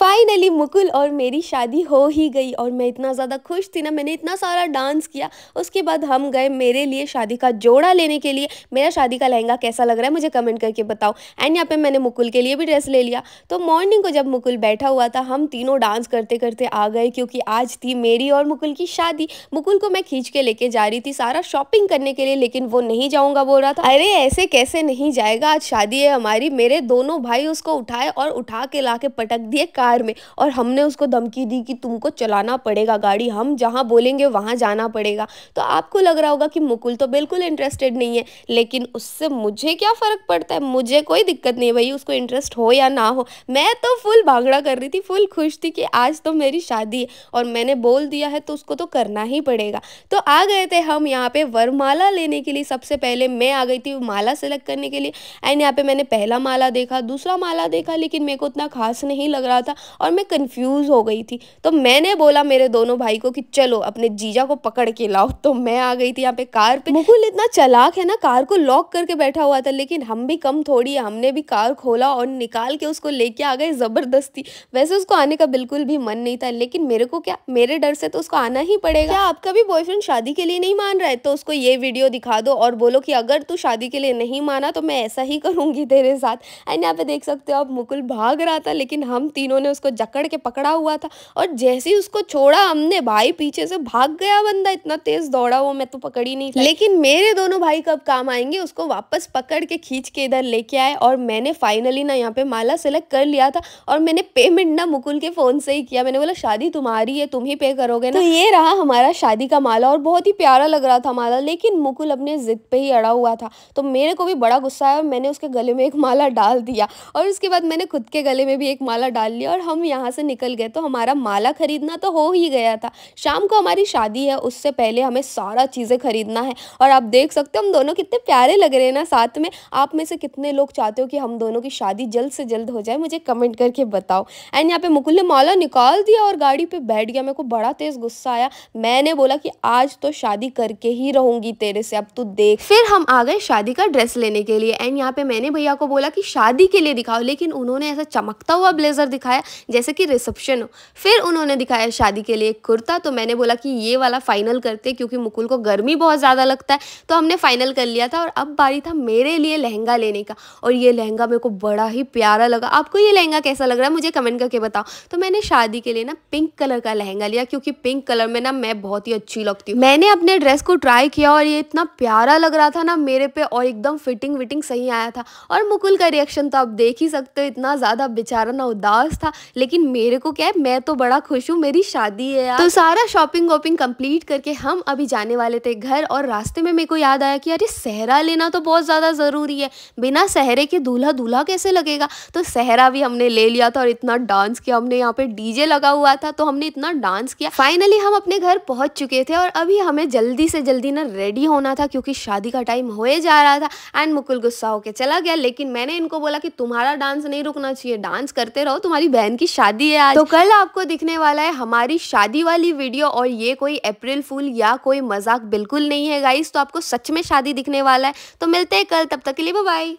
finally Mukul और मेरी शादी हो ही गई और मैं इतना ज़्यादा खुश थी ना मैंने इतना सारा डांस किया उसके बाद हम गए मेरे लिए शादी का जोड़ा लेने के लिए मेरा शादी का लहंगा कैसा लग रहा है मुझे कमेंट करके बताओ एंड यहाँ पे मैंने मुकुल के लिए भी ड्रेस ले लिया तो मॉर्निंग को जब मुकुल बैठा हुआ था हम तीनों डांस करते करते आ गए क्योंकि आज थी मेरी और मुकुल की शादी मुकुल को मैं खींच के लेके जा रही थी सारा शॉपिंग करने के लिए लेकिन वो नहीं जाऊँगा बोल रहा था अरे ऐसे कैसे नहीं जाएगा आज शादी है हमारी मेरे दोनों भाई उसको उठाए और उठा के ला के पटक दिए कार कार में और हमने उसको धमकी दी कि तुमको चलाना पड़ेगा गाड़ी हम जहाँ बोलेंगे वहाँ जाना पड़ेगा तो आपको लग रहा होगा कि मुकुल तो बिल्कुल इंटरेस्टेड नहीं है लेकिन उससे मुझे क्या फ़र्क पड़ता है मुझे कोई दिक्कत नहीं भाई उसको इंटरेस्ट हो या ना हो मैं तो फुल भागड़ा कर रही थी फुल खुश थी कि आज तो मेरी शादी है और मैंने बोल दिया है तो उसको तो करना ही पड़ेगा तो आ गए थे हम यहाँ पे वरमाला लेने के लिए सबसे पहले मैं आ गई थी माला सेलेक्ट करने के लिए एंड यहाँ पे मैंने पहला माला देखा दूसरा माला देखा लेकिन मेरे को उतना खास नहीं लग रहा था और मैं कंफ्यूज हो गई थी तो मैंने बोला मेरे दोनों भाई को कि चलो अपने जीजा को पकड़ के लाओ तो मैं आ गई थी यहाँ पे कार पे मुकुल इतना चलाक है ना कार को लॉक करके बैठा हुआ था लेकिन हम भी कम थोड़ी हमने भी कार खोला और निकाल के उसको लेके आ गए ज़बरदस्ती वैसे उसको आने का बिल्कुल भी मन नहीं था लेकिन मेरे को क्या मेरे डर से तो उसको आना ही पड़ेगा क्या आपका भी बॉयफ्रेंड शादी के लिए नहीं मान रहा है तो उसको ये वीडियो दिखा दो और बोलो कि अगर तू शादी के लिए नहीं माना तो मैं ऐसा ही करूँगी तेरे साथ एंड यहाँ पे देख सकते हो आप मुकुल भाग रहा था लेकिन हम तीनों ने ने उसको जकड़ के पकड़ा हुआ था और जैसे ही उसको छोड़ा हमने भाई पीछे से भाग गया बंदा इतना तेज दौड़ा वो मैं तो पकड़ ही नहीं लेकिन मेरे दोनों भाई कब काम आएंगे उसको वापस पकड़ के खींच के इधर लेके आए और मैंने फाइनली ना यहाँ पे माला सेलेक्ट कर लिया था और मैंने पेमेंट ना मुकुल के फ़ोन से ही किया मैंने बोला शादी तुम्हारी है तुम ही पे करोगे ना तो ये रहा हमारा शादी का माला और बहुत ही प्यारा लग रहा था माला लेकिन मुकुल अपने ज़िद पे ही अड़ा हुआ था तो मेरे को भी बड़ा गुस्सा आया मैंने उसके गले में एक माला डाल दिया और उसके बाद मैंने खुद के गले में भी एक माला डाल लिया और हम यहाँ से निकल गए तो हमारा माला ख़रीदना तो हो ही गया था शाम को हमारी शादी है उससे पहले हमें सारा चीज़ें ख़रीदना है और आप देख सकते हो हम दोनों कितने प्यारे लग रहे हैं ना साथ में आप में से कितने लोग चाहते हो कि हम दोनों की शादी जल्द से जल्द हो जाए मुझे कमेंट करके बताओ एंड यहाँ पे मुकुल ने माला निकाल दिया और गाड़ी पे बैठ गया मेरे को बड़ा तेज़ गुस्सा आया मैंने बोला कि आज तो शादी करके ही रहूंगी तेरे से अब तू देख फिर हम आ गए शादी का ड्रेस लेने के लिए एंड यहाँ पे मैंने भैया को बोला कि शादी के लिए दिखाओ लेकिन उन्होंने ऐसा चमकता हुआ ब्लेजर दिखाया जैसे कि रिसेप्शन हो फिर उन्होंने दिखाया शादी के लिए कुर्ता तो मैंने बोला कि ये वाला फाइनल करते क्योंकि मुकुल को गर्मी बहुत ज़्यादा लगता है तो हमने फाइनल कर लिया था और अब बारी था मेरे लिए लहंगा लेने का और ये लहंगा मेरे को बड़ा ही प्यारा लगा आपको ये लहंगा कैसा लग रहा है मुझे कमेंट करके बताओ तो मैंने शादी के लिए ना पिंक कलर का लहंगा लिया क्योंकि पिंक कलर में ना मैं बहुत ही अच्छी लगती हूँ मैंने अपने ड्रेस को ट्राई किया और ये इतना प्यारा लग रहा था ना मेरे पे और एकदम फिटिंग विटिंग सही आया था और मुकुल का रिएक्शन तो आप देख ही सकते हो इतना ज़्यादा बेचारा ना उदास था था लेकिन मेरे को क्या है मैं तो बड़ा खुश हूँ मेरी शादी है यार तो सारा शॉपिंग वॉपिंग कम्प्लीट करके हम अभी जाने वाले थे घर और रास्ते में मेरे को याद आया कि अरे सहरा लेना तो बहुत ज़्यादा ज़रूरी है बिना सहरे के दूल्हा दूल्हा कैसे लगेगा तो सहरा भी हमने ले लिया था और इतना डांस किया हमने यहाँ पे डीजे लगा हुआ था तो हमने इतना डांस किया फाइनली हम अपने घर पहुँच चुके थे और अभी हमें जल्दी से जल्दी ना रेडी होना था क्योंकि शादी का टाइम होए जा रहा था एंड मुकुल गुस्सा होकर चला गया लेकिन मैंने इनको बोला कि तुम्हारा डांस नहीं रुकना चाहिए डांस करते रहो तुम्हारी बहन की शादी है आज तो कल आपको दिखने वाला है हमारी शादी वाली वीडियो और ये कोई अप्रैल फूल या कोई मजाक बिल्कुल नहीं है गाइस तो आपको सच में शादी दिखने वाला है तो मिलते हैं कल तब तक के लिए बाय